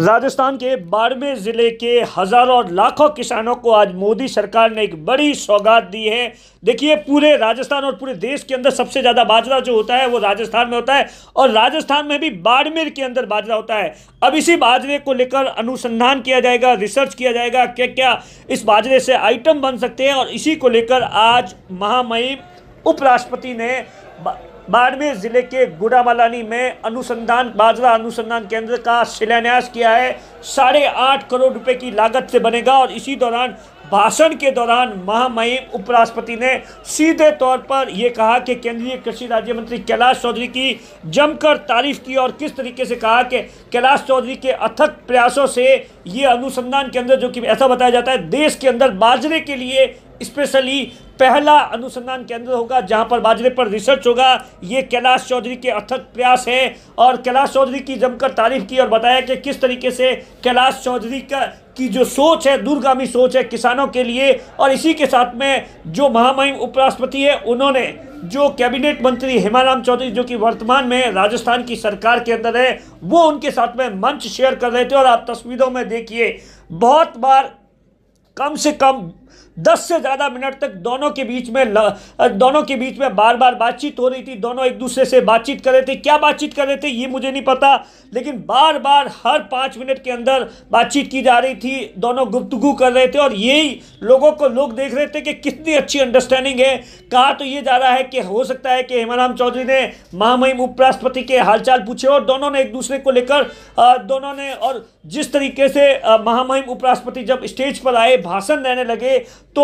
राजस्थान के बाड़मेर ज़िले के हज़ारों और लाखों किसानों को आज मोदी सरकार ने एक बड़ी सौगात दी है देखिए पूरे राजस्थान और पूरे देश के अंदर सबसे ज़्यादा बाजरा जो होता है वो राजस्थान में होता है और राजस्थान में भी बाड़मेर के अंदर बाजरा होता है अब इसी बाजरे को लेकर अनुसंधान किया जाएगा रिसर्च किया जाएगा क्या क्या इस बाजरे से आइटम बन सकते हैं और इसी को लेकर आज महामहिम उपराष्ट्रपति ने बाड़मेर ज़िले के गुड़ावालानी में अनुसंधान बाजरा अनुसंधान केंद्र का शिलान्यास किया है साढ़े आठ करोड़ रुपए की लागत से बनेगा और इसी दौरान भाषण के दौरान महामहिम उपराष्ट्रपति ने सीधे तौर पर यह कहा कि केंद्रीय कृषि राज्य मंत्री कैलाश चौधरी की जमकर तारीफ की और किस तरीके से कहा कि कैलाश चौधरी के अथक प्रयासों से ये अनुसंधान केंद्र जो कि ऐसा बताया जाता है देश के अंदर बाजरे के लिए स्पेशली पहला अनुसंधान केंद्र होगा जहां पर बाजरे पर रिसर्च होगा ये कैलाश चौधरी के अथक प्रयास है और कैलाश चौधरी की जमकर तारीफ की और बताया कि किस तरीके से कैलाश चौधरी का की जो सोच है दूरगामी सोच है किसानों के लिए और इसी के साथ में जो महामहिम उपराष्ट्रपति है उन्होंने जो कैबिनेट मंत्री हेमाराम चौधरी जो कि वर्तमान में राजस्थान की सरकार के अंदर है वो उनके साथ में मंच शेयर कर रहे थे और आप तस्वीरों में देखिए बहुत बार कम से कम दस से ज़्यादा मिनट तक दोनों के बीच में दोनों के बीच में बार बार बातचीत हो रही थी दोनों एक दूसरे से बातचीत कर रहे थे क्या बातचीत कर रहे थे ये मुझे नहीं पता लेकिन बार बार हर पाँच मिनट के अंदर बातचीत की जा रही थी दोनों गुप्तगु कर रहे थे और यही लोगों को लोग देख रहे थे कि कितनी अच्छी अंडरस्टैंडिंग है कहा तो ये जा रहा है कि हो सकता है कि हेमाराम चौधरी ने महामहिम उपराष्ट्रपति के हालचाल पूछे और दोनों ने एक दूसरे को लेकर दोनों ने और जिस तरीके से महामहिम उपराष्ट्रपति जब स्टेज पर आए भाषण देने लगे तो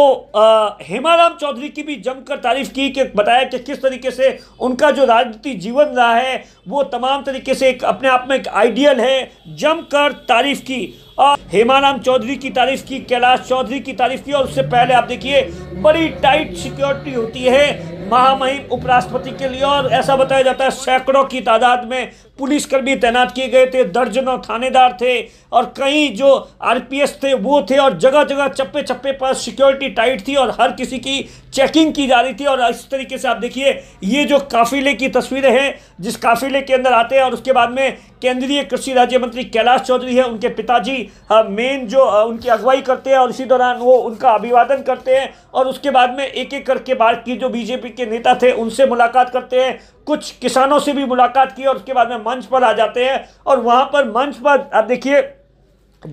हेमाराम चौधरी की भी जमकर तारीफ की कि बताया कि किस तरीके से उनका जो राजनीतिक जीवन रहा है वो तमाम तरीके से एक अपने आप में एक आइडियल है जमकर तारीफ की और हेमाराम चौधरी की तारीफ की कैलाश चौधरी की तारीफ की और उससे पहले आप देखिए बड़ी टाइट सिक्योरिटी होती है महामहिम उपराष्ट्रपति के लिए और ऐसा बताया जाता है सैकड़ों की तादाद में पुलिसकर्मी तैनात किए गए थे दर्जनों थानेदार थे और कई जो आरपीएस थे वो थे और जगह जगह चप्पे चप्पे पर सिक्योरिटी टाइट थी और हर किसी की चेकिंग की जा रही थी और इस तरीके से आप देखिए ये जो काफिले की तस्वीरें हैं जिस काफिले के अंदर आते हैं और उसके बाद में केंद्रीय कृषि राज्य मंत्री कैलाश चौधरी है उनके पिताजी हाँ, मेन जो उनकी अगुवाई करते हैं और इसी दौरान वो उनका अभिवादन करते हैं और उसके बाद में एक एक करके बात की जो बीजेपी के नेता थे उनसे मुलाकात करते हैं कुछ किसानों से भी मुलाकात की और उसके बाद में मंच पर आ जाते हैं और वहाँ पर मंच पर आप देखिए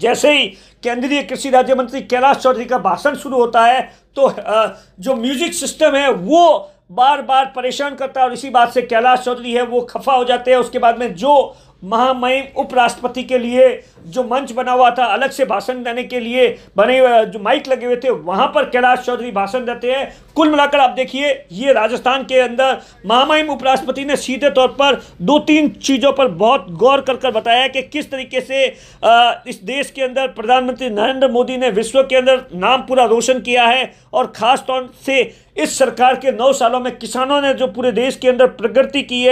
जैसे ही केंद्रीय कृषि राज्य मंत्री कैलाश चौधरी का भाषण शुरू होता है तो जो म्यूजिक सिस्टम है वो बार बार परेशान करता है और इसी बात से कैलाश चौधरी है वो खफा हो जाते हैं उसके बाद में जो महामहिम उपराष्ट्रपति के लिए जो मंच बना हुआ था अलग से भाषण देने के लिए बने जो माइक लगे हुए थे वहां पर कैलाश चौधरी भाषण देते हैं कुल मिलाकर आप देखिए ये राजस्थान के अंदर महामहिम उपराष्ट्रपति ने सीधे तौर पर दो तीन चीज़ों पर बहुत गौर कर कर बताया कि किस तरीके से इस देश के अंदर प्रधानमंत्री नरेंद्र मोदी ने विश्व के अंदर नाम पूरा रोशन किया है और ख़ास तौर से इस सरकार के नौ सालों में किसानों ने जो पूरे देश के अंदर प्रगति की है